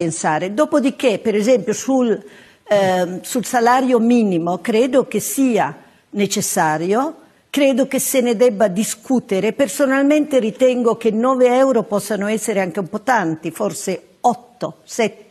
pensare. Dopodiché, per esempio, sul, eh, sul salario minimo credo che sia necessario credo che se ne debba discutere. Personalmente ritengo che 9 euro possano essere anche un po' tanti, forse 8, 7,